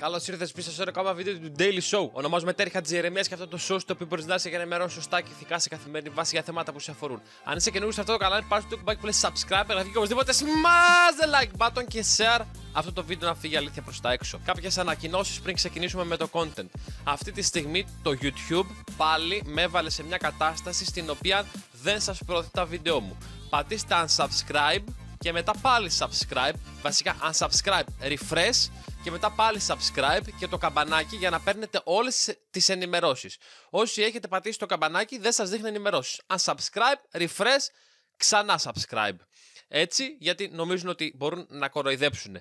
Καλώ ήρθατε πίσω σε ένα ακόμα βίντεο του Daily Show. Ονομάζομαι Τέρι Χατζηρεμία και αυτό το show στο οποίο μπορείς να είσαι για να ενημερώνει σωστά και ηθικά σε καθημερινή βάση για θέματα που σε αφορούν. Αν είσαι καινούριο σε αυτό το κανάλι, πάρε το κουμπάκι που λέει subscribe, εγγραφή και οπωσδήποτε smash the like button και share αυτό το βίντεο να φύγει αλήθεια προς τα έξω. Κάποιες ανακοινώσεις πριν ξεκινήσουμε με το content. Αυτή τη στιγμή το YouTube πάλι με έβαλε σε μια κατάσταση στην οποία δεν σας προωθεί τα βίντεο μου. Πατήστε unsubscribe και μετά πάλι subscribe. Βασικά, unsubscribe, refresh και μετά πάλι subscribe και το καμπανάκι για να παίρνετε όλες τις ενημερώσεις. Όσοι έχετε πατήσει το καμπανάκι, δεν σας δείχνει ενημερώσεις. Unsubscribe, refresh, ξανά subscribe. Έτσι, γιατί νομίζουν ότι μπορούν να κοροϊδέψουν.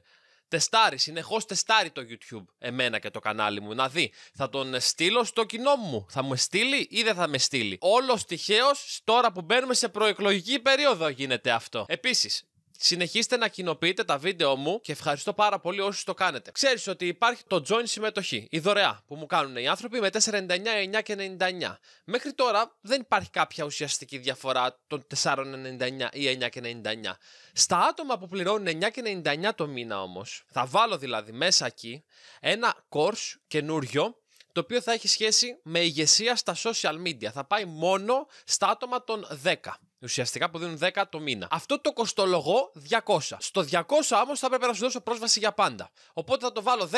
Τεστάρει, συνεχώς τεστάρει το YouTube εμένα και το κανάλι μου. Να δει, θα τον στείλω στο κοινό μου. Θα μου στείλει ή δεν θα με στείλει. Όλος τυχαίως τώρα που μπαίνουμε σε προεκλογική περίοδο γίνεται αυτό. Επίσης, Συνεχίστε να κοινοποιείτε τα βίντεο μου και ευχαριστώ πάρα πολύ όσους το κάνετε. Ξέρεις ότι υπάρχει το join συμμετοχή, η δωρεά που μου κάνουν οι άνθρωποι με 4,99, και 99. Μέχρι τώρα δεν υπάρχει κάποια ουσιαστική διαφορά των 4,99 ή 9 και 99. Στα άτομα που πληρώνουν 9 99 το μήνα όμως, θα βάλω δηλαδή μέσα εκεί ένα course καινούριο το οποίο θα έχει σχέση με ηγεσία στα social media. Θα πάει μόνο στα άτομα των 10. Ουσιαστικά που δίνουν 10 το μήνα. Αυτό το κοστολογώ 200. Στο 200 όμως θα έπρεπε να σου δώσω πρόσβαση για πάντα. Οπότε θα το βάλω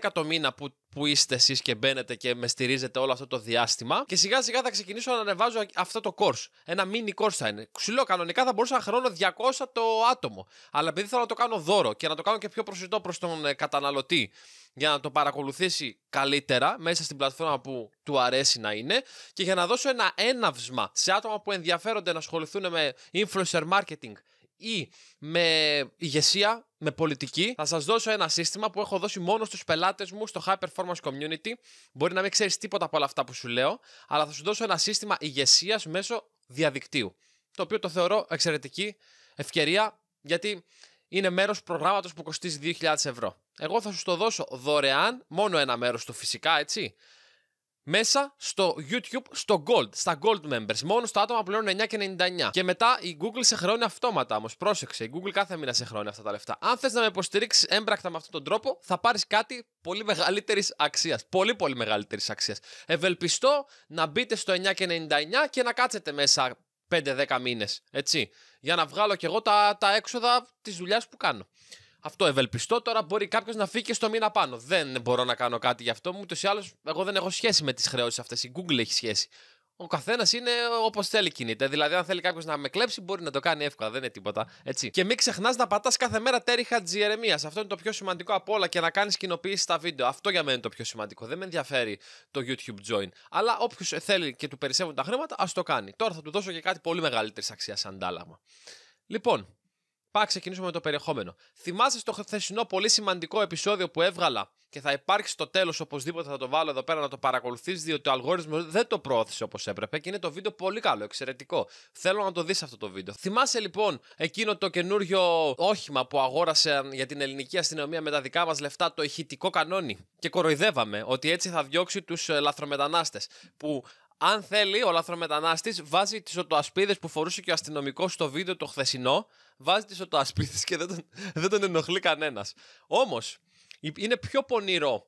10-10-10 το μήνα που, που είστε εσείς και μπαίνετε και με στηρίζετε όλο αυτό το διάστημα. Και σιγά σιγά θα ξεκινήσω να ανεβάζω αυτό το course. Ένα mini course θα είναι. Ξυλό, κανονικά θα μπορούσα να χρώνω 200 το άτομο. Αλλά επειδή θέλω να το κάνω δώρο και να το κάνω και πιο προσιτό προς τον ε, καταναλωτή για να το παρακολουθήσει καλύτερα μέσα στην πλατφόρμα που του αρέσει να είναι και για να δώσω ένα έναυσμα σε άτομα που ενδιαφέρονται να ασχοληθούν με influencer marketing ή με ηγεσία, με πολιτική. Θα σας δώσω ένα σύστημα που έχω δώσει μόνο στους πελάτες μου στο High Performance Community. Μπορεί να μην ξέρεις τίποτα από όλα αυτά που σου λέω, αλλά θα σου δώσω ένα σύστημα ηγεσίας μέσω διαδικτύου, το οποίο το θεωρώ εξαιρετική ευκαιρία γιατί είναι μέρος προγράμματος που κοστίζει 2.000 ευρώ. Εγώ θα σου το δώσω δωρεάν, μόνο ένα μέρος του φυσικά, έτσι. Μέσα στο YouTube, στο Gold, στα Gold Members, μόνο στα άτομα που λένε 9,99. Και μετά η Google σε χρεώνει αυτόματα όμως. Πρόσεξε, η Google κάθε μήνα σε χρεώνει αυτά τα λεφτά. Αν θες να με υποστηρίξεις έμπρακτα με αυτόν τον τρόπο, θα πάρεις κάτι πολύ μεγαλύτερης αξίας. Πολύ, πολύ μεγαλύτερης αξίας. Ευελπιστώ να μπείτε στο 9,99 και να κάτσετε μέσα 5-10 μήνες. Έτσι. Για να βγάλω κι εγώ τα, τα έξοδα της δουλειάς που κάνω. Αυτό ευελπιστώ. Τώρα μπορεί κάποιος να φύγει και στο μήνα πάνω. Δεν μπορώ να κάνω κάτι γι' αυτό μου. Ούτως ή άλλως, εγώ δεν έχω σχέση με τις χρεώσεις αυτές. Η Google έχει σχέση ο καθένας είναι όπως θέλει κινείται. Δηλαδή, αν θέλει κάποιος να με κλέψει, μπορεί να το κάνει εύκολα, δεν είναι τίποτα. Έτσι. Και μην ξεχνάς να πατάς κάθε μέρα τέριχα τη Αυτό είναι το πιο σημαντικό από όλα και να κάνεις κοινοποίηση στα βίντεο. Αυτό για μένα είναι το πιο σημαντικό. Δεν με ενδιαφέρει το YouTube Join. Αλλά όποιος θέλει και του περισσεύουν τα χρήματα, ας το κάνει. Τώρα θα του δώσω και κάτι πολύ μεγαλύτερης αξίας σαν Λοιπόν, Πάμε ξεκινήσουμε με το περιεχόμενο. Θυμάσαι στο χθεσινό πολύ σημαντικό επεισόδιο που έβγαλα και θα υπάρξει στο τέλος οπωσδήποτε θα το βάλω εδώ πέρα να το παρακολουθείς, διότι ο αλγόριθμος δεν το πρόωθησε όπως έπρεπε και είναι το βίντεο πολύ καλό, εξαιρετικό. Θέλω να το δεις αυτό το βίντεο. Θυμάσαι λοιπόν εκείνο το καινούριο όχημα που αγόρασαν για την ελληνική αστυνομία με τα δικά μας λεφτά, το ηχητικό κανόνι. Και κοροϊδεύαμε ότι έτσι θα διώξει τους ε, λαθρομετανάστες που αν θέλει, ο λαθρομετανάστης βάζει τις οτοασπίδες που φορούσε και ο αστυνομικός στο βίντεο το χθεσινό βάζει τη στο ασπίδι και δεν τον, δεν ενοχλεί κανένας. Όμως, είναι πιο πονηρό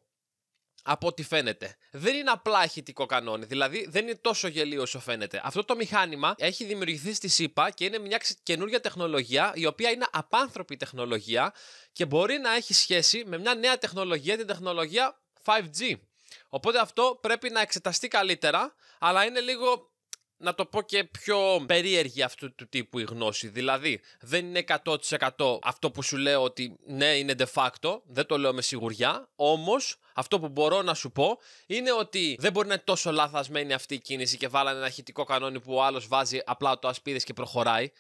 από ό,τι φαίνεται. Δεν είναι απλά ηχητικό κανόνι, δηλαδή δεν είναι τόσο γελίο όσο φαίνεται. Αυτό το μηχάνημα έχει δημιουργηθεί στη ΣΥΠΑ και είναι μια καινούργια τεχνολογία, η οποία είναι απάνθρωπη τεχνολογία και μπορεί να έχει σχέση με μια νέα τεχνολογία, την τεχνολογία 5G. Οπότε αυτό πρέπει να εξεταστεί καλύτερα, αλλά είναι λίγο να το πω και πιο περίεργη αυτού του τύπου η γνώση. Δηλαδή, δεν είναι 100% αυτό που σου λέω ότι ναι, είναι de facto, δεν το λέω με σιγουριά, όμως αυτό που μπορώ να σου πω είναι ότι δεν μπορεί να είναι τόσο λαθασμένη αυτή η κίνηση και βάλανε ένα αρχητικό κανόνι που ο άλλος βάζει απλά το ασπίδες και προχωράει.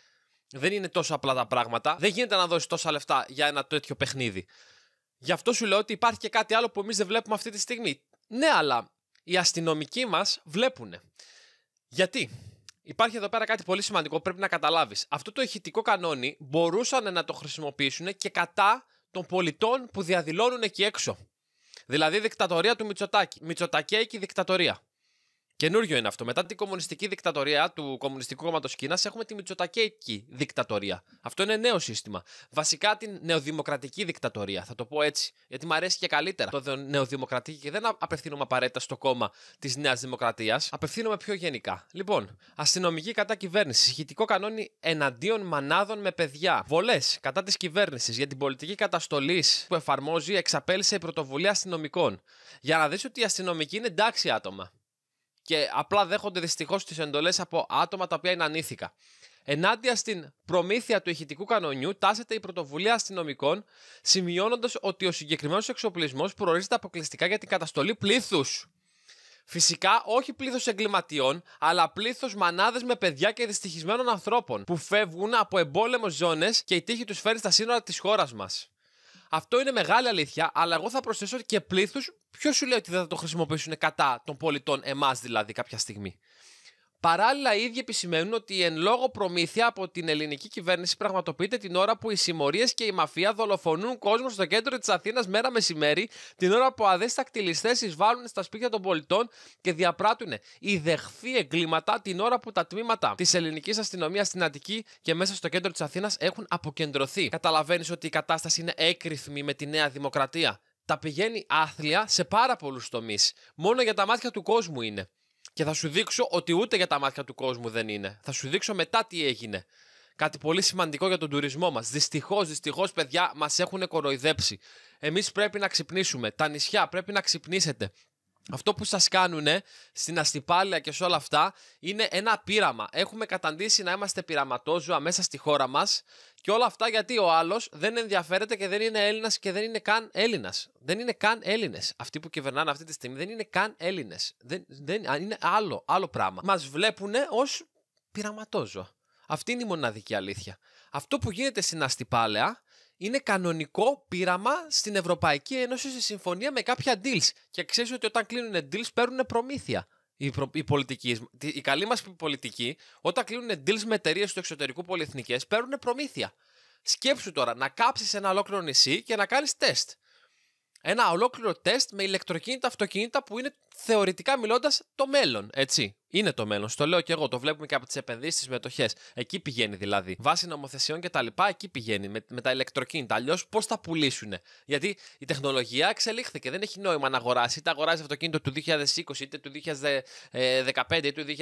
Δεν είναι τόσο απλά τα πράγματα. Δεν γίνεται να δώσεις τόσα λεφτά για ένα τέτοιο παιχνίδι. Γι' αυτό σου λέω ότι υπάρχει και κάτι άλλο που εμείς δεν βλέπουμε αυτή τη στιγμή. Ναι, αλλά οι αστυνομικοί μας βλέπουν. Γιατί υπάρχει εδώ πέρα κάτι πολύ σημαντικό που πρέπει να καταλάβεις. Αυτό το ηχητικό κανόνι μπορούσαν να το χρησιμοποιήσουν και κατά των πολιτών που διαδηλώνουν εκεί έξω. Δηλαδή δικτατορία του Μητσοτάκη. Μητσοτακέικη δικτατορία. Καινούριο είναι αυτό. Μετά την κομμουνιστική δικτατορία του Κομμουνιστικού Κόμματος Κίνας, έχουμε τη Μητσοτακέικη δικτατορία. Αυτό είναι νέο σύστημα. Βασικά την νεοδημοκρατική δικτατορία, θα το πω έτσι. Γιατί μου αρέσει και καλύτερα το νεοδημοκρατική και δεν απευθύνομαι απαραίτητα στο κόμμα της Νέας Δημοκρατίας. Απευθύνομαι πιο γενικά. Λοιπόν, αστυνομική κατά κυβέρνηση. Σχητικό κανόνι εναντίον μανάδων με παιδιά. Βολές κατά της κυβέρνησης για την πολιτική καταστολή που εφαρμόζει εξαπέλυσε η πρωτοβουλία αστυνομικών. Για να δεις ότι οι αστυνομικοί είναι εντάξει άτομα και απλά δέχονται δυστυχώς τις εντολές από άτομα τα οποία είναι ανήθικα. Ενάντια στην προμήθεια του ηχητικού κανονιού, τάσεται η πρωτοβουλία αστυνομικών, σημειώνοντας ότι ο συγκεκριμένος εξοπλισμός προορίζεται αποκλειστικά για την καταστολή πλήθους. Φυσικά όχι πλήθος εγκληματιών, αλλά πλήθος μανάδες με παιδιά και δυστυχισμένων ανθρώπων που φεύγουν από εμπόλεμο ζώνες και η τύχη τους φέρει στα σύνορα της χώρας μας. Αυτό είναι μεγάλη αλήθεια, αλλά εγώ θα προσθέσω και πλήθους. Ποιος σου λέει ότι δεν θα το χρησιμοποιήσουν κατά των πολιτών, εμάς δηλαδή, κάποια στιγμή. Παράλληλα, οι ίδιοι επισημαίνουν ότι εν λόγω προμήθεια από την ελληνική κυβέρνηση πραγματοποιείται την ώρα που οι συμμορίες και η μαφία δολοφονούν κόσμο στο κέντρο της Αθήνας μέρα μεσημέρι, την ώρα που αδέστακτοι ληστές εισβάλλουν στα σπίτια των πολιτών και διαπράττουν δεχθεί εγκλήματα, την ώρα που τα τμήματα της ελληνικής αστυνομίας στην Αττική και μέσα στο κέντρο της Αθήνας έχουν αποκεντρωθεί. Καταλαβαίνεις ότι η κατάσταση είναι έκρηθμη με τη Νέα Δημοκρατία. Τα πηγαίνει άθλια σε πάρα πολλούς τομείς. Μόνο για τα μάτια του κόσμου είναι. Και θα σου δείξω ότι ούτε για τα μάτια του κόσμου δεν είναι. Θα σου δείξω μετά τι έγινε. Κάτι πολύ σημαντικό για τον τουρισμό μας. Δυστυχώς, δυστυχώς, παιδιά, μας έχουν κοροϊδέψει. Εμείς πρέπει να ξυπνήσουμε. Τα νησιά πρέπει να ξυπνήσετε αυτό που σας κάνουν στην αστυπάλεια και σε όλα αυτά είναι ένα πείραμα. Έχουμε καταντήσει να είμαστε πειραματόζωα μέσα στη χώρα μας και όλα αυτά γιατί ο άλλος δεν ενδιαφέρεται και δεν είναι Έλληνας και δεν είναι καν Έλληνας. Δεν είναι καν Έλληνες. Αυτοί που κυβερνάνε αυτή τη στιγμή δεν είναι καν Έλληνες. Δεν, δεν, είναι άλλο, άλλο πράγμα. Μας βλέπουν ως πειραματόζωα. Αυτή είναι η μοναδική αλήθεια. Αυτό που γίνεται στην αστυπάλαια είναι κανονικό πείραμα στην Ευρωπαϊκή Ένωση σε συμφωνία με κάποια deals. Και ξέρεις ότι όταν κλείνουν deals παίρνουν προμήθεια. Οι, προ... οι, οι καλοί μας πολιτικοί, όταν κλείνουν deals με εταιρείες του εξωτερικού πολυεθνικές, παίρνουν προμήθεια. Σκέψου τώρα να κάψεις ένα ολόκληρο νησί και να κάνεις τεστ ένα ολόκληρο τεστ με ηλεκτροκίνητα αυτοκίνητα που είναι θεωρητικά μιλώντας το μέλλον. Έτσι. Είναι το μέλλον. Στο λέω και εγώ. Το βλέπουμε και από τις επενδύσεις στι μετοχές. Εκεί πηγαίνει δηλαδή. Βάσει νομοθεσιών κτλ. Εκεί πηγαίνει με, τα ηλεκτροκίνητα. Αλλιώς πώς θα πουλήσουν. Γιατί η τεχνολογία εξελίχθηκε. Δεν έχει νόημα να αγοράσει. Είτε αγοράζει αυτοκίνητο του 2020, είτε του 2015, είτε του 2010.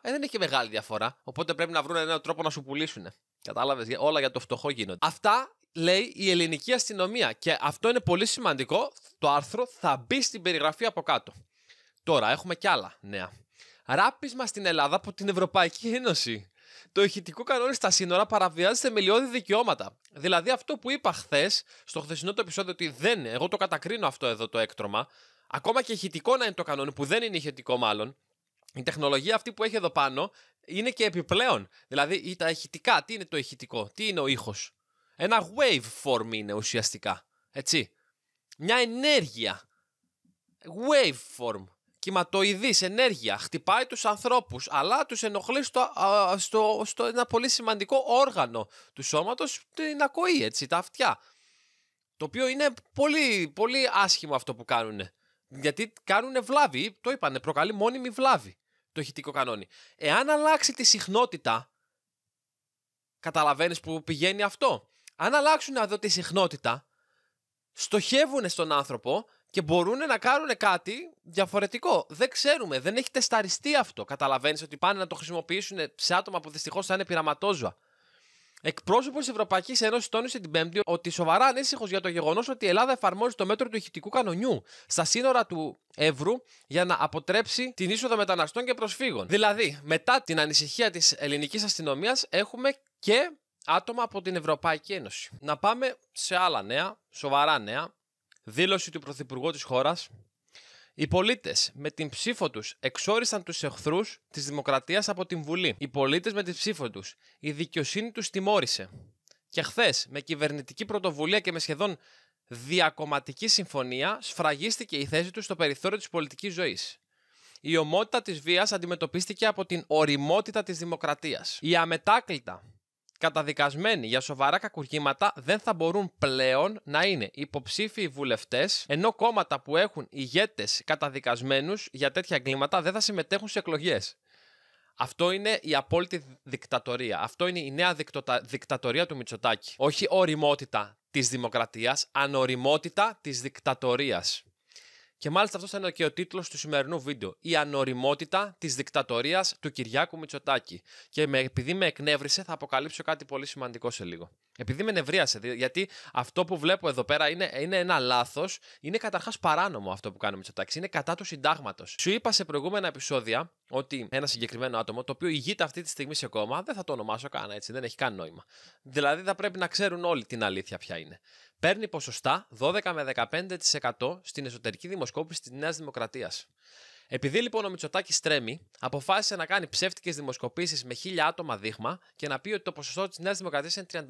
Ε, δεν έχει μεγάλη διαφορά. Οπότε πρέπει να βρουν έναν τρόπο να σου πουλήσουν. Κατάλαβε, όλα για το φτωχό γίνονται. Αυτά λέει η ελληνική αστυνομία. Και αυτό είναι πολύ σημαντικό. Το άρθρο θα μπει στην περιγραφή από κάτω. Τώρα έχουμε κι άλλα νέα. Ράπισμα στην Ελλάδα από την Ευρωπαϊκή Ένωση. Το ηχητικό κανόνι στα σύνορα παραβιάζει θεμελιώδη δικαιώματα. Δηλαδή αυτό που είπα χθες, στο χθεσινό το επεισόδιο, ότι δεν, είναι, εγώ το κατακρίνω αυτό εδώ το έκτρωμα. Ακόμα και ηχητικό να είναι το κανόνι, που δεν είναι ηχητικό μάλλον. Η τεχνολογία αυτή που έχει εδώ πάνω είναι και επιπλέον. Δηλαδή τα ηχητικά, τι είναι το ηχητικό, τι είναι ο ήχος. Ένα form είναι ουσιαστικά. Έτσι. Μια ενέργεια. Waveform. Κυματοειδής ενέργεια. Χτυπάει τους ανθρώπους, αλλά τους ενοχλεί στο, στο, στο ένα πολύ σημαντικό όργανο του σώματος, την ακοή, έτσι, τα αυτιά. Το οποίο είναι πολύ, πολύ άσχημο αυτό που κάνουν. Γιατί κάνουν βλάβη, το είπανε, προκαλεί μόνιμη βλάβη το ηχητικό κανόνι. Εάν αλλάξει τη συχνότητα, καταλαβαίνεις που πηγαίνει αυτό αν αλλάξουν εδώ τη συχνότητα, στοχεύουν στον άνθρωπο και μπορούν να κάνουν κάτι διαφορετικό. Δεν ξέρουμε, δεν έχει τεσταριστεί αυτό. Καταλαβαίνεις ότι πάνε να το χρησιμοποιήσουν σε άτομα που δυστυχώς θα είναι πειραματόζωα. Εκπρόσωπος τη Ευρωπαϊκής Ένωσης τόνισε την Πέμπτη ότι σοβαρά ανήσυχος για το γεγονός ότι η Ελλάδα εφαρμόζει το μέτρο του ηχητικού κανονιού στα σύνορα του Εύρου για να αποτρέψει την είσοδο μεταναστών και προσφύγων. Δηλαδή, μετά την ανησυχία της ελληνικής αστυνομίας, έχουμε και άτομα από την Ευρωπαϊκή Ένωση. Να πάμε σε άλλα νέα, σοβαρά νέα. Δήλωση του Πρωθυπουργού της χώρας. Οι πολίτες με την ψήφο τους εξόρισαν τους εχθρούς της Δημοκρατίας από την Βουλή. Οι πολίτες με την ψήφο τους. Η δικαιοσύνη τους τιμώρησε. Και χθες, με κυβερνητική πρωτοβουλία και με σχεδόν διακομματική συμφωνία, σφραγίστηκε η θέση τους στο περιθώριο της πολιτικής ζωής. Η ομότητα της βίας αντιμετωπίστηκε από την οριμότητα της δημοκρατίας. Η αμετάκλητα καταδικασμένοι για σοβαρά κακουργήματα δεν θα μπορούν πλέον να είναι υποψήφιοι βουλευτές, ενώ κόμματα που έχουν ηγέτες καταδικασμένους για τέτοια εγκλήματα δεν θα συμμετέχουν σε εκλογές. Αυτό είναι η απόλυτη δικτατορία. Αυτό είναι η νέα δικτατορία του Μητσοτάκη. Όχι οριμότητα της δημοκρατίας, ανοριμότητα της δικτατορίας. Και μάλιστα αυτός θα είναι και ο τίτλος του σημερινού βίντεο. Η ανοριμότητα της δικτατορίας του Κυριάκου Μητσοτάκη. Και με, επειδή με εκνεύρισε, θα αποκαλύψω κάτι πολύ σημαντικό σε λίγο. Επειδή με νευρίασε, γιατί αυτό που βλέπω εδώ πέρα είναι, είναι ένα λάθος. Είναι καταρχάς παράνομο αυτό που κάνει ο Μητσοτάκης. Είναι κατά του συντάγματος. Σου είπα σε προηγούμενα επεισόδια ότι ένα συγκεκριμένο άτομο, το οποίο ηγείται αυτή τη στιγμή σε κόμμα, δεν θα το ονομάσω καν έτσι, δεν έχει καν νόημα. Δηλαδή θα πρέπει να ξέρουν όλοι την αλήθεια ποια είναι. Παίρνει ποσοστά 12 με 15% στην εσωτερική δημοσκόπηση της Νέας Δημοκρατίας. Επειδή λοιπόν ο Μητσοτάκης τρέμει, αποφάσισε να κάνει ψεύτικες δημοσκοπήσεις με χίλια άτομα δείγμα και να πει ότι το ποσοστό της Νέας Δημοκρατίας είναι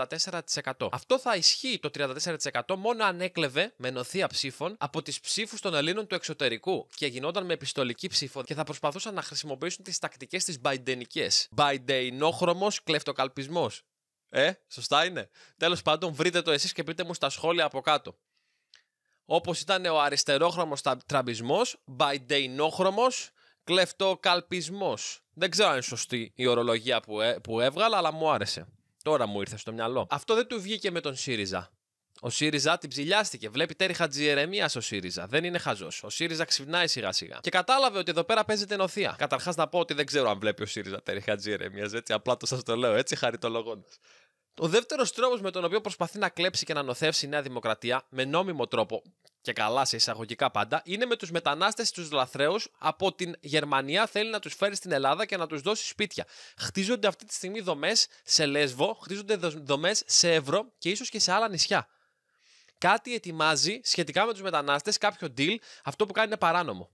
34%. Αυτό θα ισχύει το 34% μόνο αν έκλεβε με νοθεία ψήφων από τις ψήφους των Ελλήνων του εξωτερικού και γινόταν με επιστολική ψήφο και θα προσπαθούσαν να χρησιμοποιήσουν τις τακτικές της Μπαϊντενικές. Μπαϊντεϊνόχρωμος κλεφτοκαλπισμός. Ε, σωστά είναι. Τέλος πάντων, βρείτε το εσείς και πείτε μου στα σχόλια από κάτω. Όπως ήταν ο αριστερόχρωμος τραμπισμός, μπαϊντεϊνόχρωμος, κλεφτοκαλπισμός. Δεν ξέρω αν είναι σωστή η ορολογία που, που έβγαλα, αλλά μου άρεσε. Τώρα μου ήρθε στο μυαλό. Αυτό δεν του βγήκε με τον ΣΥΡΙΖΑ. Ο ΣΥΡΙΖΑ την ψηλιάστηκε. Βλέπει τέρι χατζιερεμίας ο ΣΥΡΙΖΑ. Δεν είναι χαζός. Ο ΣΥΡΙΖΑ ξυπνάει σιγά σιγά. Και κατάλαβε ότι εδώ πέρα παίζεται νοθεία. Καταρχάς να πω ότι δεν ξέρω αν βλέπει ο ΣΥΡΙΖΑ τέρι χατζιερεμίας. Έτσι, απλά το σας το λέω έτσι χαριτολογώντας. Ο δεύτερος τρόπος με τον οποίο προσπαθεί να κλέψει και να νοθεύσει η Νέα Δημοκρατία, με νόμιμο τρόπο και καλά σε εισαγωγικά πάντα, είναι με τους μετανάστες, του λαθρέους από την Γερμανία. Θέλει να τους φέρει στην Ελλάδα και να τους δώσει σπίτια. Χτίζονται αυτή τη στιγμή δομές σε Λέσβο, χτίζονται δομές σε Ευρώ και ίσως και σε άλλα νησιά. Κάτι ετοιμάζει σχετικά με τους μετανάστες, κάποιο deal. Αυτό που κάνει είναι παράνομο.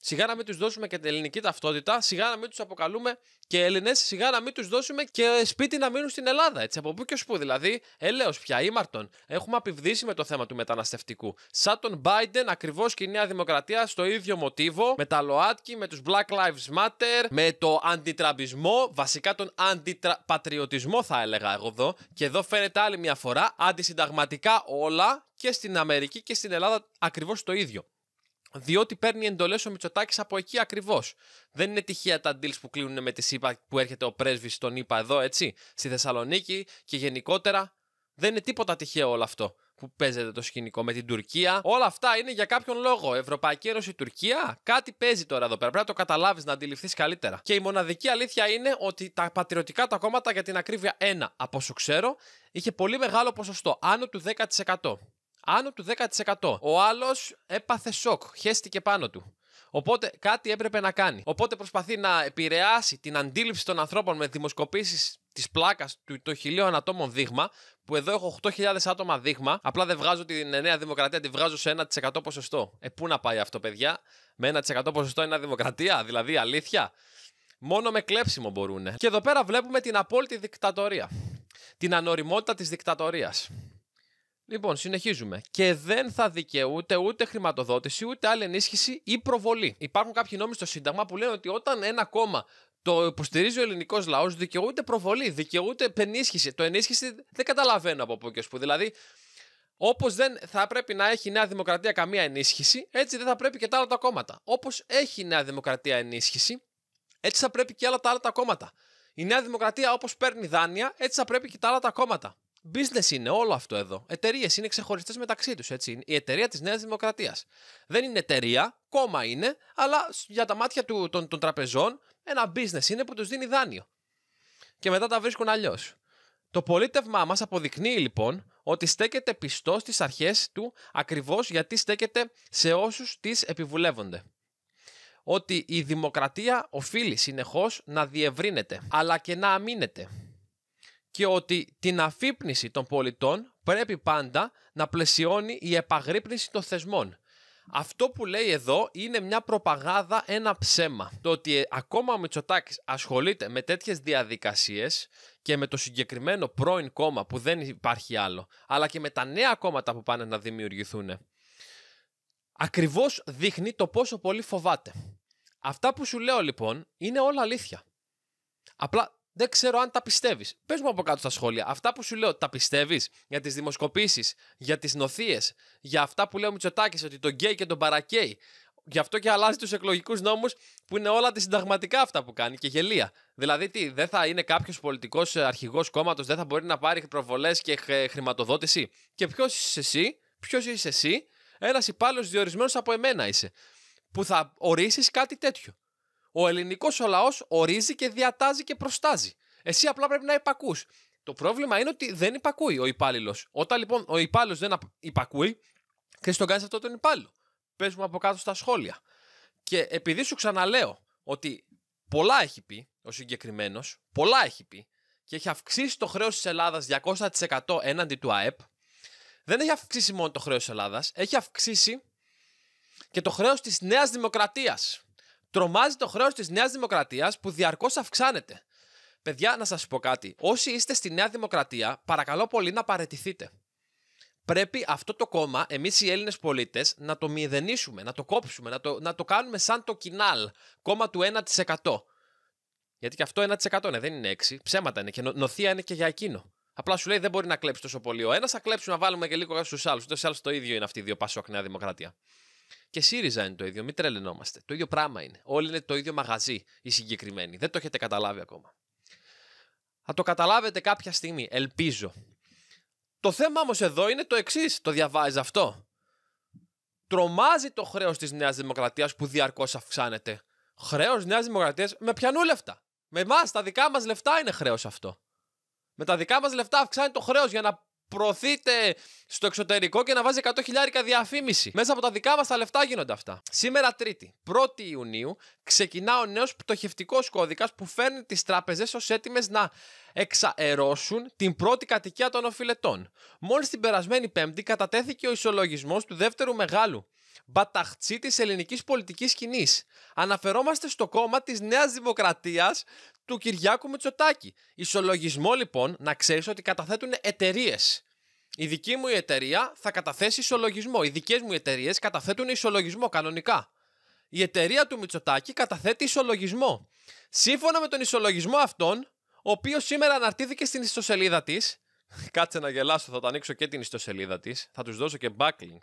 Σιγά να μην τους δώσουμε και την ελληνική ταυτότητα, σιγά να μην τους αποκαλούμε και Έλληνες, σιγά να μην τους δώσουμε και σπίτι να μείνουν στην Ελλάδα. Έτσι, από πού και ως Δηλαδή, ε, έλεο πια, ήμαρτον. Έχουμε απειβδίσει με το θέμα του μεταναστευτικού. Σαν τον Biden, ακριβώς και η Νέα Δημοκρατία στο ίδιο μοτίβο, με τα ΛΟΑΤΚΙ, με τους Black Lives Matter, με το αντιτραμπισμό, βασικά τον αντιπατριωτισμό θα έλεγα εγώ εδώ. Και εδώ φαίνεται άλλη μια φορά αντισυνταγματικά όλα και στην Αμερική και στην Ελλάδα ακριβώς το ίδιο διότι παίρνει εντολές ο Μητσοτάκης από εκεί ακριβώς. Δεν είναι τυχαία τα deals που κλείνουν με τη ΣΥΠΑ που έρχεται ο πρέσβης στον ΗΠΑ εδώ, έτσι, στη Θεσσαλονίκη και γενικότερα. Δεν είναι τίποτα τυχαίο όλο αυτό που παίζεται το σκηνικό με την Τουρκία. Όλα αυτά είναι για κάποιον λόγο. Ευρωπαϊκή Ένωση, Τουρκία, κάτι παίζει τώρα εδώ πέρα. Πρέπει να το καταλάβεις, να αντιληφθείς καλύτερα. Και η μοναδική αλήθεια είναι ότι τα πατριωτικά τα κόμματα, για την ακρίβεια, ένα από όσο ξέρω, είχε πολύ μεγάλο ποσοστό, άνω του 10% άνω του 10%. Ο άλλος έπαθε σοκ, χέστηκε πάνω του. Οπότε κάτι έπρεπε να κάνει. Οπότε προσπαθεί να επηρεάσει την αντίληψη των ανθρώπων με δημοσκοπήσεις της πλάκας του το χιλίων ατόμων δείγμα, που εδώ έχω 8.000 άτομα δείγμα, απλά δεν βγάζω την Νέα Δημοκρατία, τη βγάζω σε 1% ποσοστό. Ε, πού να πάει αυτό, παιδιά, με 1% ποσοστό είναι δημοκρατία, δηλαδή αλήθεια. Μόνο με κλέψιμο μπορούν. Και εδώ πέρα βλέπουμε την απόλυτη δικτατορία. Την ανοριμότητα της δικτατορίας. Λοιπόν, συνεχίζουμε. Και δεν θα δικαιούται ούτε χρηματοδότηση, ούτε άλλη ενίσχυση ή προβολή. Υπάρχουν κάποιοι νόμοι στο Σύνταγμα που λένε ότι όταν ένα κόμμα το υποστηρίζει ο ελληνικός λαός, δικαιούται προβολή, δικαιούται ενίσχυση. Το ενίσχυση δεν καταλαβαίνω από πού και σπου. Δηλαδή, Όπως δεν θα πρέπει να έχει η Νέα Δημοκρατία καμία ενίσχυση, έτσι δεν θα πρέπει και τα άλλα τα κόμματα. Όπως έχει η Νέα Δημοκρατία ενίσχυση, έτσι θα πρέπει και άλλα τα άλλα κόμματα. Η Νέα Δημοκρατία, όπως παίρνει δάνεια, έτσι θα πρέπει και τα άλλα τα κόμματα business είναι όλο αυτό εδώ. Εταιρείες είναι ξεχωριστές μεταξύ τους. Η εταιρεία της Νέας Δημοκρατίας. Δεν είναι εταιρεία, κόμμα είναι, αλλά για τα μάτια του, των, των τραπεζών ένα business είναι που τους δίνει δάνειο. Και μετά τα βρίσκουν αλλιώς. Το πολίτευμά μας αποδεικνύει λοιπόν ότι στέκεται πιστό στις αρχές του ακριβώς γιατί στέκεται σε όσους τις επιβουλεύονται. Ότι η δημοκρατία οφείλει συνεχώς να διευρύνεται αλλά και να αμήνεται και ότι την αφύπνιση των πολιτών πρέπει πάντα να πλαισιώνει η επαγρύπνηση των θεσμών. Αυτό που λέει εδώ είναι μια προπαγάδα, ένα ψέμα. Το ότι ακόμα ο Μητσοτάκης ασχολείται με τέτοιες διαδικασίες και με το συγκεκριμένο πρώην κόμμα που δεν υπάρχει άλλο, αλλά και με τα νέα κόμματα που πάνε να δημιουργηθούν, ακριβώς δείχνει το πόσο πολύ φοβάται. Αυτά που σου λέω λοιπόν είναι όλα αλήθεια. Απλά δεν ξέρω αν τα πιστεύεις. Πες μου από κάτω στα σχόλια. Αυτά που σου λέω, τα πιστεύεις για τις δημοσκοπήσεις, για τις νοθείες, για αυτά που λέει ο Μητσοτάκης ότι τον γκέι και τον παρακέι. Γι' αυτό και αλλάζει τους εκλογικούς νόμους που είναι όλα τη συνταγματικά αυτά που κάνει και γελία. Δηλαδή, τι, δεν θα είναι κάποιος πολιτικός αρχηγός κόμματος, δεν θα μπορεί να πάρει προβολές και χρηματοδότηση. Και ποιος είσαι εσύ, ποιος είσαι εσύ, ένας υπάλληλος διορισμένος από εμένα είσαι, που θα ορίσεις κάτι τέτοιο ο ελληνικός ο λαός ορίζει και διατάζει και προστάζει. Εσύ απλά πρέπει να υπακούς. Το πρόβλημα είναι ότι δεν υπακούει ο υπάλληλος. Όταν λοιπόν ο υπάλληλος δεν υπακούει, ξέρει τον κάνεις αυτό τον υπάλληλο. Πες μου από κάτω στα σχόλια. Και επειδή σου ξαναλέω ότι πολλά έχει πει ο συγκεκριμένος, πολλά έχει πει και έχει αυξήσει το χρέος της Ελλάδας 200% έναντι του ΑΕΠ, δεν έχει αυξήσει μόνο το χρέος της Ελλάδας, έχει αυξήσει και το χρέος της Νέας Δημοκρατίας τρομάζει το χρέος της Νέας Δημοκρατίας που διαρκώς αυξάνεται. Παιδιά, να σας πω κάτι. Όσοι είστε στη Νέα Δημοκρατία, παρακαλώ πολύ να παρετηθείτε. Πρέπει αυτό το κόμμα, εμείς οι Έλληνες πολίτες, να το μηδενίσουμε, να το κόψουμε, να το, να το κάνουμε σαν το κοινάλ, κόμμα του 1%. Γιατί και αυτό 1% είναι, δεν είναι 6. Ψέματα είναι και νο, νοθεία είναι και για εκείνο. Απλά σου λέει δεν μπορεί να κλέψει τόσο πολύ ο ένας, θα κλέψουμε να βάλουμε και λίγο στους άλλους. Ούτε άλλους το ίδιο είναι αυτή η δύο Πασόκ Νέα Δημοκρατία. Και ΣΥΡΙΖΑ είναι το ίδιο, μην τρελαινόμαστε. Το ίδιο πράγμα είναι. Όλοι είναι το ίδιο μαγαζί οι συγκεκριμένοι. Δεν το έχετε καταλάβει ακόμα. Θα το καταλάβετε κάποια στιγμή, ελπίζω. Το θέμα όμως εδώ είναι το εξής. Το διαβάζεις αυτό. Τρομάζει το χρέος της Νέας Δημοκρατίας που διαρκώς αυξάνεται. Χρέος Νέας Δημοκρατίας με πιανού λεφτά. Με εμάς, τα δικά μας λεφτά είναι χρέος αυτό. Με τα δικά μας λεφτά αυξάνει το χρέος για να προωθείται στο εξωτερικό και να βάζει 100 χιλιάρικα διαφήμιση. Μέσα από τα δικά μας τα λεφτά γίνονται αυτά. Σήμερα Τρίτη, 1η Ιουνίου, ξεκινά ο νέος πτωχευτικός κώδικας που φέρνει τις τράπεζες ως έτοιμες να εξαερώσουν την πρώτη κατοικία των οφηλετών. Μόλις την περασμένη Πέμπτη κατατέθηκε ο ισολογισμός του δεύτερου μεγάλου μπαταχτσί της ελληνικής πολιτικής κοινή. Αναφερόμαστε στο κόμμα της Νέας Δημοκρατίας, του Κυριάκου Μητσοτάκη. Ισολογισμό λοιπόν να ξέρεις ότι καταθέτουν εταιρείες. Η δική μου εταιρεία θα καταθέσει ισολογισμό. Οι δικές μου εταιρείες καταθέτουν ισολογισμό κανονικά. Η εταιρεία του Μητσοτάκη καταθέτει ισολογισμό. Σύμφωνα με τον ισολογισμό αυτόν, ο οποίος σήμερα αναρτήθηκε στην ιστοσελίδα της. Κάτσε να γελάσω, θα το ανοίξω και την ιστοσελίδα της. Θα τους δώσω και backlink.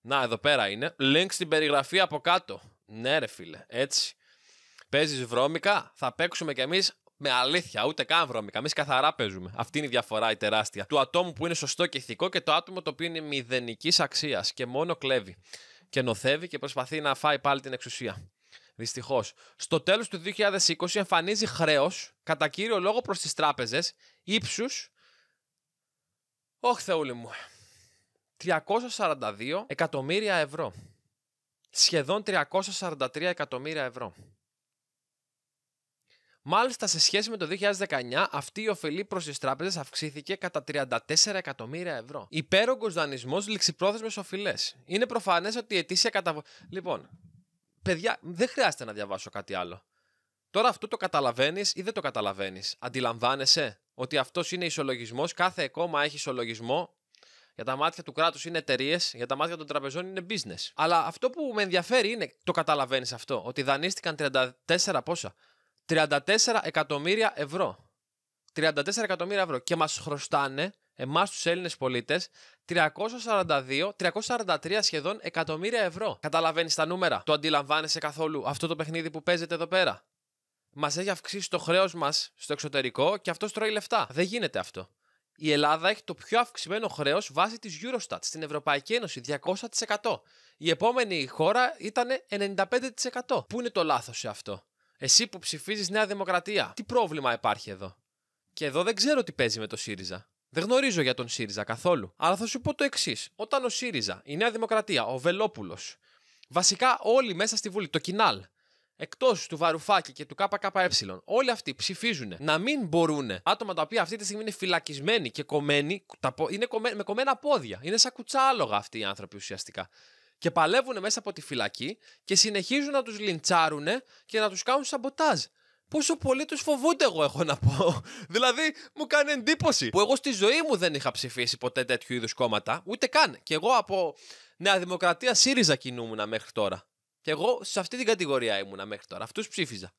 Να, εδώ πέρα είναι. Link στην περιγραφή από κάτω. Ναι, ρε φίλε, έτσι. Παίζεις βρώμικα, θα παίξουμε κι εμείς με αλήθεια, ούτε καν βρώμικα. Εμείς καθαρά παίζουμε. Αυτή είναι η διαφορά η τεράστια. Του ατόμου που είναι σωστό και ηθικό και το άτομο το οποίο είναι μηδενικής αξίας και μόνο κλέβει. Και νοθεύει και προσπαθεί να φάει πάλι την εξουσία. Δυστυχώς. Στο τέλος του 2020 εμφανίζει χρέος, κατά κύριο λόγο προς τις τράπεζες, ύψους. Όχι, Θεούλη μου. 342 εκατομμύρια ευρώ. Σχεδόν 343 εκατομμύρια ευρώ. Μάλιστα, σε σχέση με το 2019, αυτή η ωφελή προς τις τράπεζες αυξήθηκε κατά 34 εκατομμύρια ευρώ. Υπέρογκος δανεισμός, ληξιπρόθεσμες οφειλές. Είναι προφανές ότι η ετήσια καταβολή. Λοιπόν, παιδιά, δεν χρειάζεται να διαβάσω κάτι άλλο. Τώρα αυτό το καταλαβαίνεις ή δεν το καταλαβαίνεις. Αντιλαμβάνεσαι ότι αυτός είναι ισολογισμός, κάθε κόμμα έχει ισολογισμό. Για τα μάτια του κράτους είναι εταιρείες, για τα μάτια των τραπεζών είναι business. Αλλά αυτό που με ενδιαφέρει είναι, το καταλαβαίνεις αυτό, ότι δανείστηκαν 34 πόσα. 34 εκατομμύρια ευρώ. 34 εκατομμύρια ευρώ. Και μας χρωστάνε, εμάς τους Έλληνες πολίτες, 342, 343 σχεδόν εκατομμύρια ευρώ. Καταλαβαίνεις τα νούμερα. Το αντιλαμβάνεσαι καθόλου αυτό το παιχνίδι που παίζεται εδώ πέρα. Μας έχει αυξήσει το χρέος μας στο εξωτερικό και αυτός τρώει λεφτά. Δεν γίνεται αυτό. Η Ελλάδα έχει το πιο αυξημένο χρέος βάσει της Eurostat στην Ευρωπαϊκή Ένωση, 200%. Η επόμενη χώρα ήταν 95%. Πού είναι το λάθος σε αυτό. Εσύ που ψηφίζεις Νέα Δημοκρατία, τι πρόβλημα υπάρχει εδώ. Και εδώ δεν ξέρω τι παίζει με το ΣΥΡΙΖΑ. Δεν γνωρίζω για τον ΣΥΡΙΖΑ καθόλου. Αλλά θα σου πω το εξής. Όταν ο ΣΥΡΙΖΑ, η Νέα Δημοκρατία, ο Βελόπουλος, βασικά όλοι μέσα στη Βουλή, το Κινάλ, εκτός του Βαρουφάκη και του ΚΚΕ, όλοι αυτοί ψηφίζουν να μην μπορούν άτομα τα οποία αυτή τη στιγμή είναι φυλακισμένοι και κομμένοι, είναι με κομμένα πόδια. Είναι σαν κουτσάλογα αυτοί οι άνθρωποι ουσιαστικά και παλεύουν μέσα από τη φυλακή και συνεχίζουν να τους λιντσάρουν και να τους κάνουν σαμποτάζ. Πόσο πολύ τους φοβούνται, εγώ έχω να πω. δηλαδή, μου κάνει εντύπωση που εγώ στη ζωή μου δεν είχα ψηφίσει ποτέ τέτοιου είδους κόμματα, ούτε καν. Και εγώ από Νέα Δημοκρατία ΣΥΡΙΖΑ κινούμουν μέχρι τώρα. Και εγώ σε αυτή την κατηγορία ήμουνα μέχρι τώρα. Αυτούς ψήφιζα.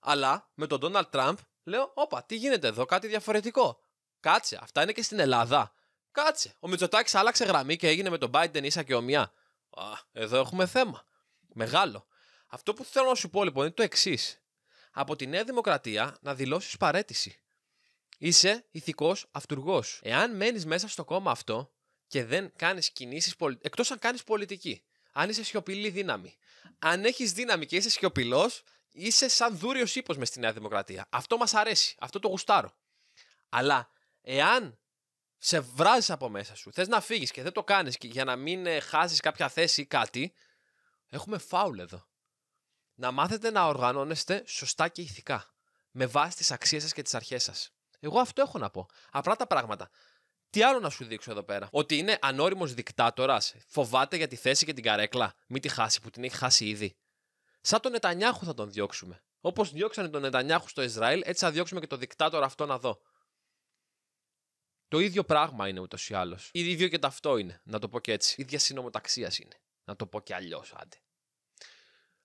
Αλλά με τον Ντόναλτ Τραμπ λέω: Όπα, τι γίνεται εδώ, κάτι διαφορετικό. Κάτσε, αυτά είναι και στην Ελλάδα. Κάτσε. Ο Μητσοτάκης άλλαξε γραμμή και έγινε με τον Biden ίσα και ομοιά. Α, εδώ έχουμε θέμα. Μεγάλο. Αυτό που θέλω να σου πω λοιπόν είναι το εξής. Από τη Νέα Δημοκρατία να δηλώσεις παρέτηση. Είσαι ηθικός αυτούργος. Εάν μένεις μέσα στο κόμμα αυτό και δεν κάνεις κινήσεις. Πολι... εκτός αν κάνεις πολιτική. Αν είσαι σιωπηλή δύναμη. Αν έχεις δύναμη και είσαι σιωπηλός, είσαι σαν δούριος ύπος μες στη Νέα Δημοκρατία. Αυτό μας αρέσει. Αυτό το γουστάρω. Αλλά εάν σε βράζεις από μέσα σου. Θες να φύγεις και δεν το κάνεις για να μην ε, χάσεις κάποια θέση ή κάτι. Έχουμε φάουλ εδώ. Να μάθετε να οργανώνεστε σωστά και ηθικά. Με βάση τις αξίες σας και τις αρχές σας. Εγώ αυτό έχω να πω. Απλά τα πράγματα. Τι άλλο να σου δείξω εδώ πέρα. Ότι είναι ανώριμος δικτάτορας. Φοβάται για τη θέση και την καρέκλα. Μην τη χάσει που την έχει χάσει ήδη. Σαν τον Νετανιάχου θα τον διώξουμε. Όπως διώξανε τον Νετανιάχου στο Ισραήλ, έτσι θα διώξουμε και τον δικτάτορα αυτόν εδώ. Το ίδιο πράγμα είναι ούτως ή άλλως. ίδιο και ταυτό είναι, να το πω και έτσι. Η ίδια συνωμοταξία είναι. Να το πω και αλλιώς, άντε.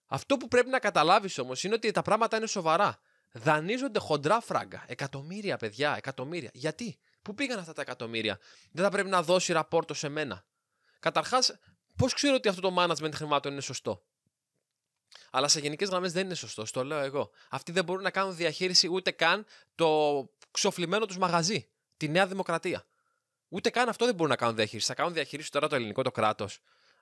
Αυτό που πρέπει να καταλάβεις όμως είναι ότι τα πράγματα είναι σοβαρά. Δανείζονται χοντρά φράγκα. Εκατομμύρια παιδιά, εκατομμύρια. Γιατί, πού πήγαν αυτά τα εκατομμύρια, Δεν θα πρέπει να δώσει ραπόρτο σε μένα. Καταρχάς, πώς ξέρω ότι αυτό το management χρημάτων είναι σωστό. Αλλά σε γενικές γραμμές δεν είναι σωστό, το λέω εγώ. Αυτοί δεν μπορούν να κάνουν διαχείριση ούτε καν το ξοφλημένο τους μαγαζί τη Νέα Δημοκρατία. Ούτε καν αυτό δεν μπορούν να κάνουν διαχείριση. Θα κάνουν διαχείριση τώρα το ελληνικό το κράτος.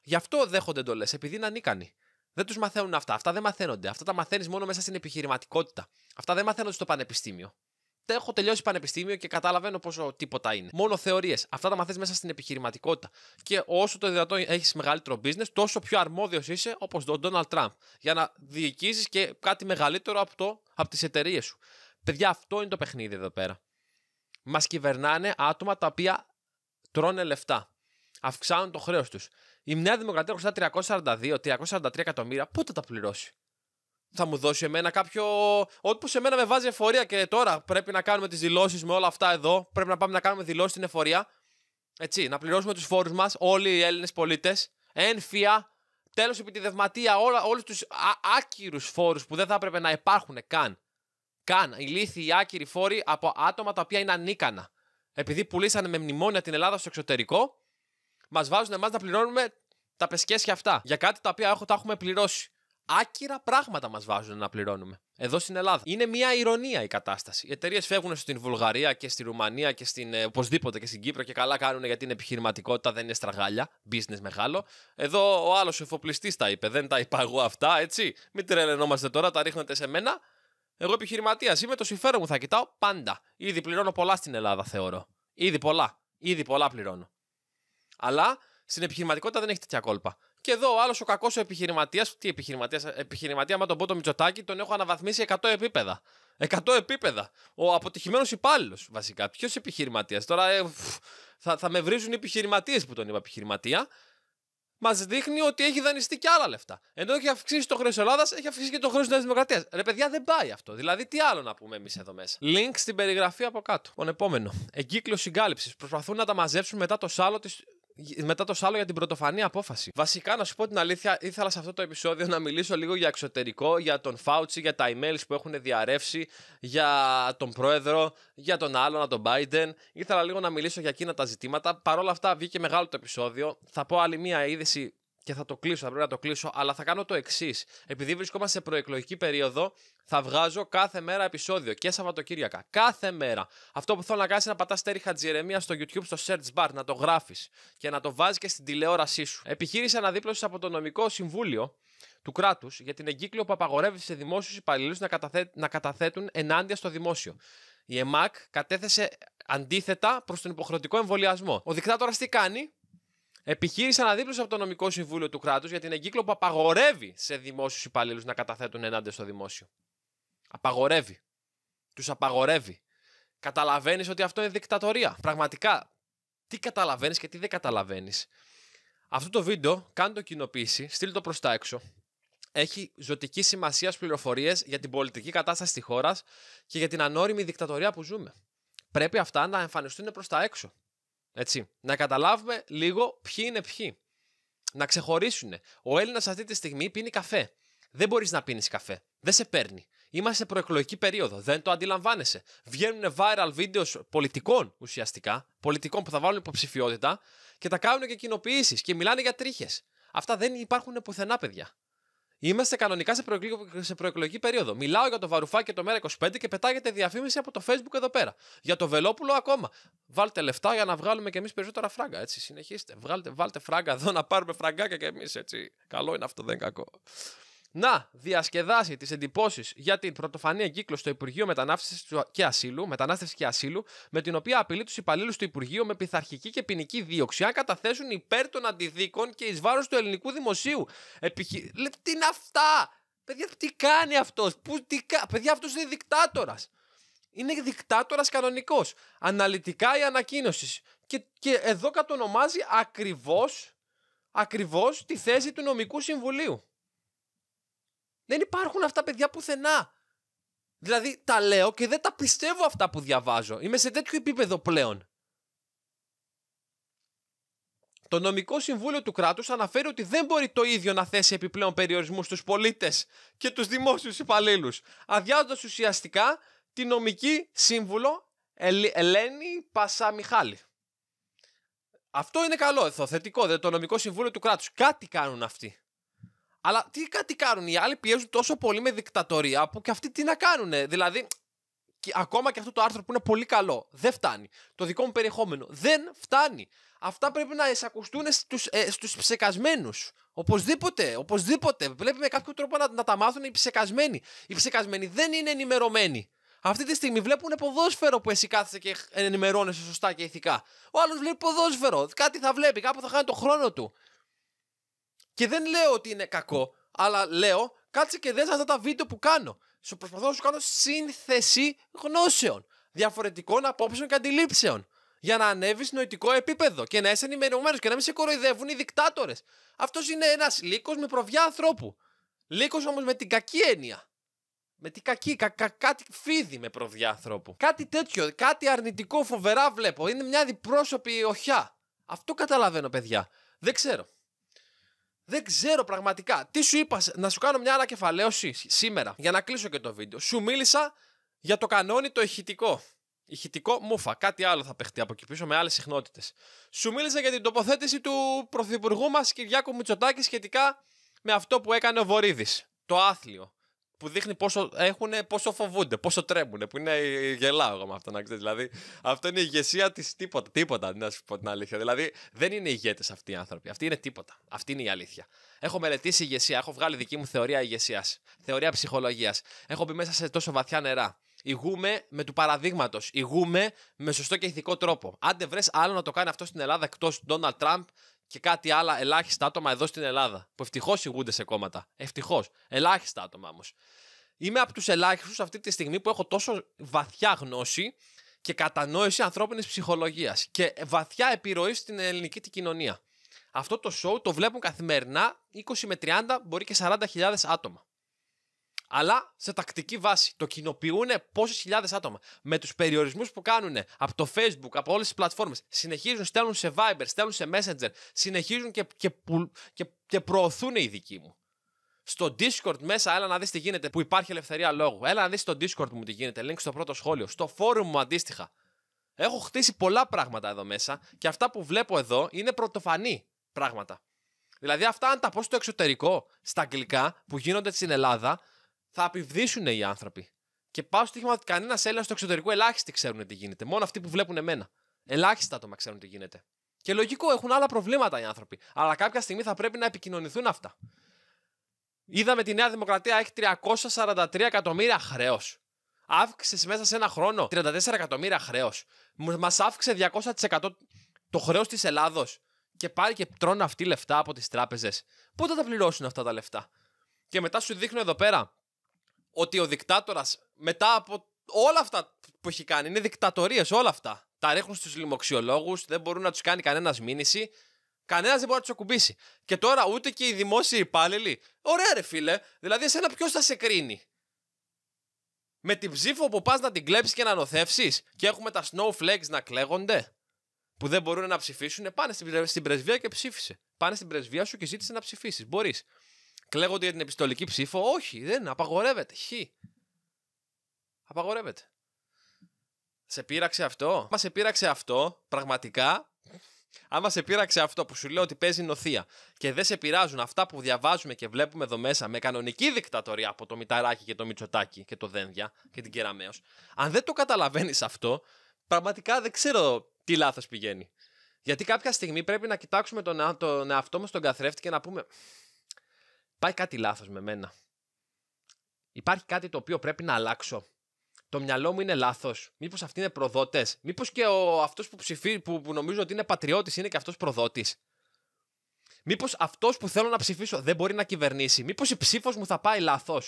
Γι' αυτό δέχονται εντολές, επειδή είναι ανίκανοι. Δεν τους μαθαίνουν αυτά. Αυτά δεν μαθαίνονται. Αυτά τα μαθαίνεις μόνο μέσα στην επιχειρηματικότητα. Αυτά δεν μαθαίνονται στο πανεπιστήμιο. Έχω τελειώσει πανεπιστήμιο και καταλαβαίνω πόσο τίποτα είναι. Μόνο θεωρίες. Αυτά τα μαθαίνεις μέσα στην επιχειρηματικότητα. Και όσο το δυνατόν έχεις μεγαλύτερο business, τόσο πιο αρμόδιος είσαι όπως τον Donald Trump. Για να διοικήσεις και κάτι μεγαλύτερο από, από τις εταιρείες σου. Παιδιά, αυτό είναι το παιχνίδι εδώ πέρα. Μας κυβερνάνε άτομα τα οποία τρώνε λεφτά. Αυξάνουν το χρέος τους. Η Νέα Δημοκρατία χρωστά 342-343 εκατομμύρια. Πότε θα τα πληρώσει. Θα μου δώσει εμένα κάποιο. Όπω σε μένα με βάζει εφορία και τώρα πρέπει να κάνουμε τις δηλώσεις με όλα αυτά εδώ. Πρέπει να πάμε να κάνουμε δηλώσεις στην εφορία. Έτσι, να πληρώσουμε τους φόρους μας, όλοι οι Έλληνες πολίτες. Ένφια, τέλος επί όλους τους άκυρους φόρους που δεν θα έπρεπε να υπάρχουν καν καν ηλίθιοι ή άκυροι φόροι από άτομα τα οποία είναι ανίκανα. Επειδή πουλήσανε με μνημόνια την Ελλάδα στο εξωτερικό, μας βάζουν εμάς να πληρώνουμε τα πεσκέσια αυτά για κάτι τα οποία έχω, τα έχουμε πληρώσει. Άκυρα πράγματα μας βάζουν να πληρώνουμε. Εδώ στην Ελλάδα. Είναι μια ηρωνία η κατάσταση. Οι εταιρείες φεύγουν στην Βουλγαρία και στη Ρουμανία και στην, ε, οπωσδήποτε και στην Κύπρο και καλά κάνουν γιατί είναι επιχειρηματικότητα, δεν είναι στραγάλια. Business μεγάλο. Εδώ ο άλλος εφοπλιστής τα είπε. Δεν τα είπα εγώ αυτά, έτσι. Μην τρελαινόμαστε τώρα, τα ρίχνετε σε μένα. Εγώ επιχειρηματίας είμαι, το συμφέρον μου θα κοιτάω πάντα. Ήδη πληρώνω πολλά στην Ελλάδα, θεωρώ. Ήδη πολλά. Ήδη πολλά πληρώνω. Αλλά στην επιχειρηματικότητα δεν έχει τέτοια κόλπα. Και εδώ ο άλλος ο κακός επιχειρηματίας, τι επιχειρηματίας, επιχειρηματία, άμα τον πω το τον έχω αναβαθμίσει 100 επίπεδα. 100 επίπεδα. Ο αποτυχημένος υπάλληλος, βασικά. Ποιος επιχειρηματίας. Τώρα ε, θα, θα με βρίζουν οι επιχειρηματίες που τον είπα επιχειρηματία, μας δείχνει ότι έχει δανειστεί και άλλα λεφτά. Ενώ έχει αυξήσει το χρέος Ελλάδας, έχει αυξήσει και το χρέος της Νέας Δημοκρατίας. Ρε παιδιά, δεν πάει αυτό. Δηλαδή, τι άλλο να πούμε εμείς εδώ μέσα. Link στην περιγραφή από κάτω. Λοιπόν, επόμενο. Εγκύκλωση συγκάλυψης. Προσπαθούν να τα μαζέψουν μετά το σάλο της μετά το σάλο για την πρωτοφανή απόφαση. Βασικά, να σου πω την αλήθεια, ήθελα σε αυτό το επεισόδιο να μιλήσω λίγο για εξωτερικό, για τον Φάουτσι, για τα emails που έχουν διαρρεύσει, για τον πρόεδρο, για τον άλλον, τον Biden. Ήθελα λίγο να μιλήσω για εκείνα τα ζητήματα. Παρ' όλα αυτά, βγήκε μεγάλο το επεισόδιο. Θα πω άλλη μία είδηση και θα το κλείσω, θα πρέπει να το κλείσω, αλλά θα κάνω το εξής. Επειδή βρισκόμαστε σε προεκλογική περίοδο, θα βγάζω κάθε μέρα επεισόδιο και Σαββατοκύριακα. Κάθε μέρα. Αυτό που θέλω να κάνεις είναι να πατάς τέρι χατζηρεμία στο YouTube, στο search bar, να το γράφεις και να το βάζεις και στην τηλεόρασή σου. Επιχείρησε αναδίπλωση από το νομικό συμβούλιο του κράτους για την εγκύκλιο που απαγορεύει σε δημόσιους υπαλλήλους να, να καταθέτουν ενάντια στο δημόσιο. Η ΕΜΑΚ κατέθεσε αντίθετα προς τον υποχρεωτικό εμβολιασμό. Ο δικτάτορας τι κάνει, Επιχείρησε δίπλωσε από το νομικό συμβούλιο του κράτους για την εγκύκλο που απαγορεύει σε δημόσιους υπαλλήλους να καταθέτουν ενάντια στο δημόσιο. Απαγορεύει. Τους απαγορεύει. Καταλαβαίνεις ότι αυτό είναι δικτατορία. Πραγματικά. Τι καταλαβαίνεις και τι δεν καταλαβαίνεις. Αυτό το βίντεο, κάνε το κοινοποίηση, στείλ το προς τα έξω. Έχει ζωτική σημασία πληροφορίες για την πολιτική κατάσταση της χώρας και για την ανώριμη δικτατορία που ζούμε. Πρέπει αυτά να εμφανιστούν προς τα έξω. Έτσι. Να καταλάβουμε λίγο ποιοι είναι ποιοι. Να ξεχωρίσουν. Ο Έλληνας αυτή τη στιγμή πίνει καφέ. Δεν μπορείς να πίνεις καφέ. Δεν σε παίρνει. Είμαστε σε προεκλογική περίοδο. Δεν το αντιλαμβάνεσαι. Βγαίνουν viral videos πολιτικών ουσιαστικά, πολιτικών που θα βάλουν υποψηφιότητα και τα κάνουν και κοινοποιήσεις και μιλάνε για τρίχες. Αυτά δεν υπάρχουν πουθενά, παιδιά. Είμαστε κανονικά σε, σε προεκλογική περίοδο. Μιλάω για το βαρουφάκι, και το Μέρα25 και πετάγεται διαφήμιση από το Facebook εδώ πέρα. Για το Βελόπουλο ακόμα. Βάλτε λεφτά για να βγάλουμε κι εμείς περισσότερα φράγκα. Έτσι, συνεχίστε. Βγάλτε, βάλτε φράγκα εδώ να πάρουμε φραγκάκια κι εμείς. Έτσι. Καλό είναι αυτό, δεν κακό να διασκεδάσει τις εντυπώσεις για την πρωτοφανή εγκύκλωση στο Υπουργείο Μετανάστευσης και Ασύλου, Μετανάστευσης και Ασύλου, με την οποία απειλεί τους υπαλλήλους του Υπουργείου με πειθαρχική και ποινική δίωξη, αν καταθέσουν υπέρ των αντιδίκων και εις βάρος του ελληνικού δημοσίου. Επιχει... τι είναι αυτά! Παιδιά, τι κάνει αυτός, παιδιά, αυτός είναι δικτάτορας. Είναι δικτάτορας κανονικός. Αναλυτικά η ανακοίνωση. Και, και εδώ κατονομάζει ακριβώς ακριβώς τη θέση του νομικού συμβουλίου. Δεν υπάρχουν αυτά παιδιά πουθενά. Δηλαδή τα λέω και δεν τα πιστεύω αυτά που διαβάζω. Είμαι σε τέτοιο επίπεδο πλέον. Το νομικό συμβούλιο του κράτους αναφέρει ότι δεν μπορεί το ίδιο να θέσει επιπλέον περιορισμούς στους πολίτες και τους δημόσιους υπαλλήλους, αδειάζοντας ουσιαστικά τη νομική σύμβουλο Ελένη Πασαμιχάλη. Αυτό είναι καλό, θετικό, δε, το νομικό συμβούλιο του κράτους. Κάτι κάνουν αυτοί. Αλλά τι κάτι κάνουν. Οι άλλοι πιέζουν τόσο πολύ με δικτατορία που και αυτοί τι να κάνουν. Δηλαδή, και ακόμα και αυτό το άρθρο που είναι πολύ καλό δεν φτάνει. Το δικό μου περιεχόμενο δεν φτάνει. Αυτά πρέπει να εισακουστούν στους, ε, στους ψεκασμένους. Οπωσδήποτε, οπωσδήποτε. Πρέπει με κάποιο τρόπο να, να τα μάθουν οι ψεκασμένοι. Οι ψεκασμένοι δεν είναι ενημερωμένοι. Αυτή τη στιγμή βλέπουν ποδόσφαιρο που εσύ κάθεσαι και ενημερώνεσαι σωστά και ηθικά. Ο άλλος βλέπει ποδόσφαιρο. Κάτι θα βλέπει, κάπου θα χάνει τον χρόνο του. Και δεν λέω ότι είναι κακό, αλλά λέω κάτσε και δες αυτά τα βίντεο που κάνω. Σου προσπαθώ να σου κάνω σύνθεση γνώσεων, διαφορετικών απόψεων και αντιλήψεων. Για να ανέβεις νοητικό επίπεδο και να είσαι ενημερωμένος και να μην σε κοροϊδεύουν οι δικτάτορες. Αυτός είναι ένας λύκος με προβιά ανθρώπου. Λύκος όμως με την κακή έννοια. Με την κακή, κα, κα, κάτι φίδι με προβιά ανθρώπου. Κάτι τέτοιο, κάτι αρνητικό φοβερά βλέπω. Είναι μια διπρόσωπη οχιά. Αυτό καταλαβαίνω, παιδιά. Δεν ξέρω. Δεν ξέρω πραγματικά. Τι σου είπα, να σου κάνω μια ανακεφαλαίωση σήμερα για να κλείσω και το βίντεο. Σου μίλησα για το κανόνι το ηχητικό. Ηχητικό μούφα. Κάτι άλλο θα παιχτεί από εκεί πίσω με άλλες συχνότητες. Σου μίλησα για την τοποθέτηση του πρωθυπουργού μας Κυριάκου Μητσοτάκη σχετικά με αυτό που έκανε ο Βορύδης. Το άθλιο που δείχνει πόσο πόσο φοβούνται, πόσο τρέμουν. Που είναι γελάω εγώ με αυτό να ξέρεις. Δηλαδή, αυτό είναι η ηγεσία της τίποτα. Τίποτα, να σου πω την αλήθεια. Δηλαδή, δεν είναι ηγέτες αυτοί οι άνθρωποι. Αυτοί είναι τίποτα. Αυτή είναι η αλήθεια. Έχω μελετήσει ηγεσία. Έχω βγάλει δική μου θεωρία ηγεσίας. Θεωρία ψυχολογίας. Έχω μπει μέσα σε τόσο βαθιά νερά. Υγούμε με του παραδείγματος. υγούμε με σωστό και ηθικό τρόπο. Άντε βρες άλλο να το κάνει αυτό στην Ελλάδα εκτός Ντόναλτ Τραμπ, και κάτι άλλα ελάχιστα άτομα εδώ στην Ελλάδα. Που ευτυχώς ηγούνται σε κόμματα. Ευτυχώς. Ελάχιστα άτομα όμως. Είμαι από τους ελάχιστους αυτή τη στιγμή που έχω τόσο βαθιά γνώση και κατανόηση ανθρώπινης ψυχολογίας και βαθιά επιρροή στην ελληνική κοινωνία. Αυτό το show το βλέπουν καθημερινά 20 με 30, μπορεί και 40.000 άτομα αλλά σε τακτική βάση. Το κοινοποιούν πόσες χιλιάδες άτομα. Με τους περιορισμούς που κάνουν από το Facebook, από όλες τις πλατφόρμες. Συνεχίζουν, στέλνουν σε Viber, στέλνουν σε Messenger, συνεχίζουν και, και, και, και προωθούν οι δικοί μου. Στο Discord μέσα, έλα να δεις τι γίνεται, που υπάρχει ελευθερία λόγου. Έλα να δεις στο Discord μου τι γίνεται. Link στο πρώτο σχόλιο. Στο forum μου αντίστοιχα. Έχω χτίσει πολλά πράγματα εδώ μέσα και αυτά που βλέπω εδώ είναι πρωτοφανή πράγματα. Δηλαδή, αυτά αν τα πω στο εξωτερικό, στα αγγλικά, που γίνονται στην Ελλάδα, θα απειβδίσουν οι άνθρωποι. Και πάω στο τύχημα ότι κανένα Έλληνας στο εξωτερικό ελάχιστοι ξέρουν τι γίνεται. Μόνο αυτοί που βλέπουν εμένα. Ελάχιστα άτομα ξέρουν τι γίνεται. Και λογικό, έχουν άλλα προβλήματα οι άνθρωποι. Αλλά κάποια στιγμή θα πρέπει να επικοινωνηθούν αυτά. Είδαμε τη Νέα Δημοκρατία έχει 343 εκατομμύρια χρέος. Αύξησε μέσα σε ένα χρόνο 34 εκατομμύρια χρέος. Μας αύξησε 200% το χρέος της Ελλάδος. Και πάρει και τρώνε αυτή λεφτά από τις τράπεζες. Πότε θα τα πληρώσουν αυτά τα λεφτά. Και μετά σου δείχνω εδώ πέρα ότι ο δικτάτορας μετά από όλα αυτά που έχει κάνει, είναι δικτατορίες όλα αυτά. Τα ρίχνουν στους λοιμοξιολόγους, δεν μπορούν να τους κάνει κανένας μήνυση, Κανένας δεν μπορεί να τους ακουμπήσει. Και τώρα ούτε και οι δημόσιοι υπάλληλοι. Ωραία ρε φίλε, δηλαδή εσένα ποιος θα σε κρίνει. Με την ψήφο που πας να την κλέψεις και να νοθεύσεις και έχουμε τα snowflakes να κλέγονται που δεν μπορούν να ψηφίσουν, πάνε στην πρεσβεία και ψήφισε. Πάνε στην πρεσβεία σου και ζήτησε να ψηφίσεις. Μπορείς. Κλέγονται για την επιστολική ψήφο. Όχι, δεν απαγορεύεται. Χ. Απαγορεύεται. Σε πείραξε αυτό. Μα σε πείραξε αυτό, πραγματικά. Άμα σε πείραξε αυτό που σου λέω ότι παίζει νοθεία και δεν σε πειράζουν αυτά που διαβάζουμε και βλέπουμε εδώ μέσα με κανονική δικτατορία από το Μηταράκι και το Μητσοτάκι και το Δένδια και την Κεραμέως, αν δεν το καταλαβαίνεις αυτό, πραγματικά δεν ξέρω τι λάθος πηγαίνει. Γιατί κάποια στιγμή πρέπει να κοιτάξουμε τον, εαυτό μας στον καθρέφτη και να πούμε Πάει κάτι λάθος με μένα. Υπάρχει κάτι το οποίο πρέπει να αλλάξω. Το μυαλό μου είναι λάθος. Μήπως αυτοί είναι προδότες. Μήπως και αυτός που ψηφίζει, που, που νομίζω ότι είναι πατριώτης, είναι και αυτός προδότης. Μήπως αυτός που θέλω να ψηφίσω δεν μπορεί να κυβερνήσει. Μήπως η ψήφος μου θα πάει λάθος.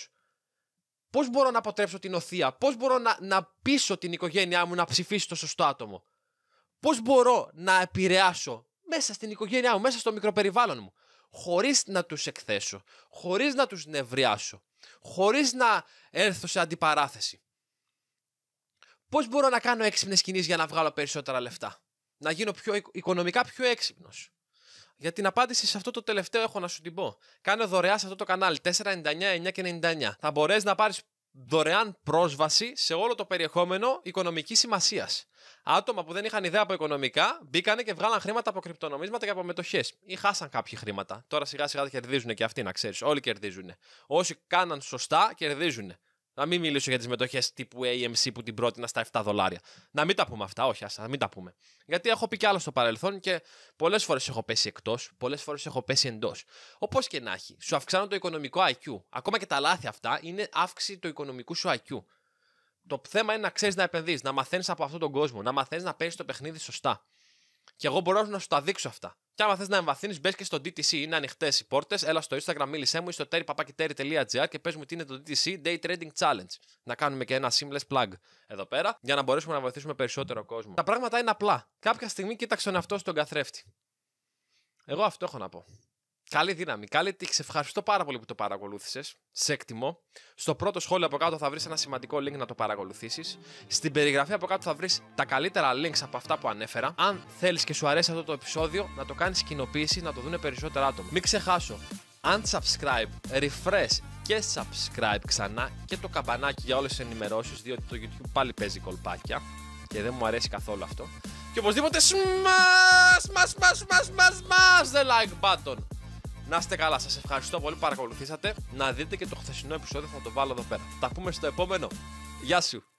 Πώς μπορώ να αποτρέψω την οθεία. Πώς μπορώ να, να πείσω την οικογένειά μου να ψηφίσει το σωστό άτομο. Πώς μπορώ να επηρεάσω μέσα στην οικογένειά μου, μέσα στο μικροπεριβάλλον μου χωρίς να τους εκθέσω, χωρίς να τους νευριάσω, χωρίς να έρθω σε αντιπαράθεση. Πώς μπορώ να κάνω έξυπνες κινήσεις για να βγάλω περισσότερα λεφτά, να γίνω πιο, οικονομικά πιο έξυπνος. Για την απάντηση σε αυτό το τελευταίο έχω να σου την πω. Κάνε δωρεά σε αυτό το κανάλι 4,99, 99. Θα μπορέσεις να πάρεις δωρεάν πρόσβαση σε όλο το περιεχόμενο οικονομικής σημασίας. Άτομα που δεν είχαν ιδέα από οικονομικά μπήκανε και βγάλαν χρήματα από κρυπτονομίσματα και από μετοχές. Ή χάσαν κάποια χρήματα. Τώρα σιγά σιγά κερδίζουν και αυτοί, να ξέρεις. Όλοι κερδίζουν. Όσοι κάναν σωστά, κερδίζουν. Να μην μιλήσω για τις μετοχές τύπου AMC που την πρότεινα στα 7 δολάρια. Να μην τα πούμε αυτά, όχι, ας, μην τα πούμε. Γιατί έχω πει κι άλλο στο παρελθόν και πολλές φορές έχω πέσει εκτός, πολλές φορές έχω πέσει εντός. Όπως και να έχει, σου αυξάνω το οικονομικό IQ. Ακόμα και τα λάθη αυτά είναι αύξηση του οικονομικού σου IQ. Το θέμα είναι να ξέρεις να επενδύεις, να μαθαίνεις από αυτόν τον κόσμο, να μαθαίνεις να παίζει το παιχνίδι σωστά. Και εγώ μπορώ να σου τα δείξω αυτά. Και άμα θες να εμβαθύνεις, μπες και στο DTC. Είναι ανοιχτές οι πόρτες. Έλα στο Instagram, μίλησέ μου ή στο terrypapakiterry.gr και πες μου τι είναι το DTC Day Trading Challenge. Να κάνουμε και ένα seamless plug εδώ πέρα για να μπορέσουμε να βοηθήσουμε περισσότερο κόσμο. Τα πράγματα είναι απλά. Κάποια στιγμή κοίταξε τον εαυτό στον καθρέφτη. Εγώ αυτό έχω να πω. Καλή δύναμη. Καλή τύχη. Ευχαριστώ πάρα πολύ που το παρακολούθησες. Σε εκτιμώ. Στο πρώτο σχόλιο από κάτω θα βρεις ένα σημαντικό link να το παρακολουθήσεις. Στην περιγραφή από κάτω θα βρεις τα καλύτερα links από αυτά που ανέφερα. Αν θέλεις και σου αρέσει αυτό το επεισόδιο, να το κάνεις κοινοποίηση, να το δουν περισσότερα άτομα. Μην ξεχάσω. Unsubscribe, refresh και subscribe ξανά και το καμπανάκι για όλες τις ενημερώσεις διότι το YouTube πάλι παίζει κολπάκια και δεν μου αρέσει καθόλου αυτό και οπωσδήποτε smash, smash, smash, smash, smash the like button να είστε καλά, σας ευχαριστώ πολύ που παρακολουθήσατε. Να δείτε και το χθεσινό επεισόδιο, θα το βάλω εδώ πέρα. Τα πούμε στο επόμενο. Γεια σου!